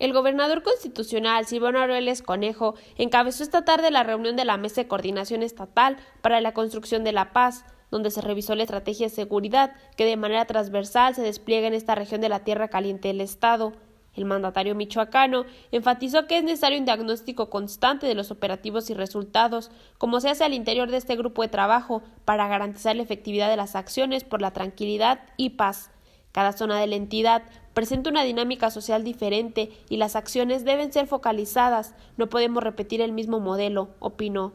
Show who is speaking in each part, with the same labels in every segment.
Speaker 1: El gobernador constitucional Silvano Aureoles Conejo encabezó esta tarde la reunión de la Mesa de Coordinación Estatal para la Construcción de la Paz, donde se revisó la estrategia de seguridad que de manera transversal se despliega en esta región de la Tierra Caliente del Estado. El mandatario michoacano enfatizó que es necesario un diagnóstico constante de los operativos y resultados, como se hace al interior de este grupo de trabajo, para garantizar la efectividad de las acciones por la tranquilidad y paz. Cada zona de la entidad presenta una dinámica social diferente y las acciones deben ser focalizadas. No podemos repetir el mismo modelo, opinó.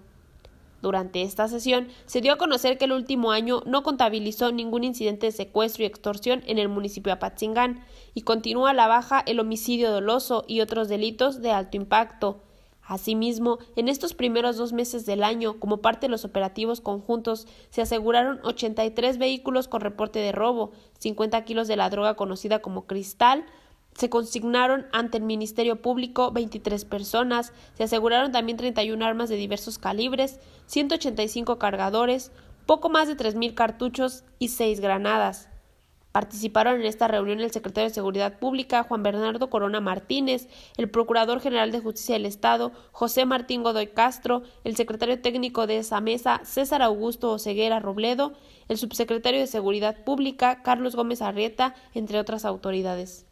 Speaker 1: Durante esta sesión se dio a conocer que el último año no contabilizó ningún incidente de secuestro y extorsión en el municipio de Apatzingán y continúa a la baja el homicidio doloso y otros delitos de alto impacto. Asimismo, en estos primeros dos meses del año, como parte de los operativos conjuntos, se aseguraron 83 vehículos con reporte de robo, 50 kilos de la droga conocida como cristal, se consignaron ante el Ministerio Público 23 personas, se aseguraron también 31 armas de diversos calibres, 185 cargadores, poco más de 3.000 cartuchos y 6 granadas. Participaron en esta reunión el secretario de Seguridad Pública, Juan Bernardo Corona Martínez, el Procurador General de Justicia del Estado, José Martín Godoy Castro, el secretario técnico de esa mesa, César Augusto Oseguera Robledo, el subsecretario de Seguridad Pública, Carlos Gómez Arrieta, entre otras autoridades.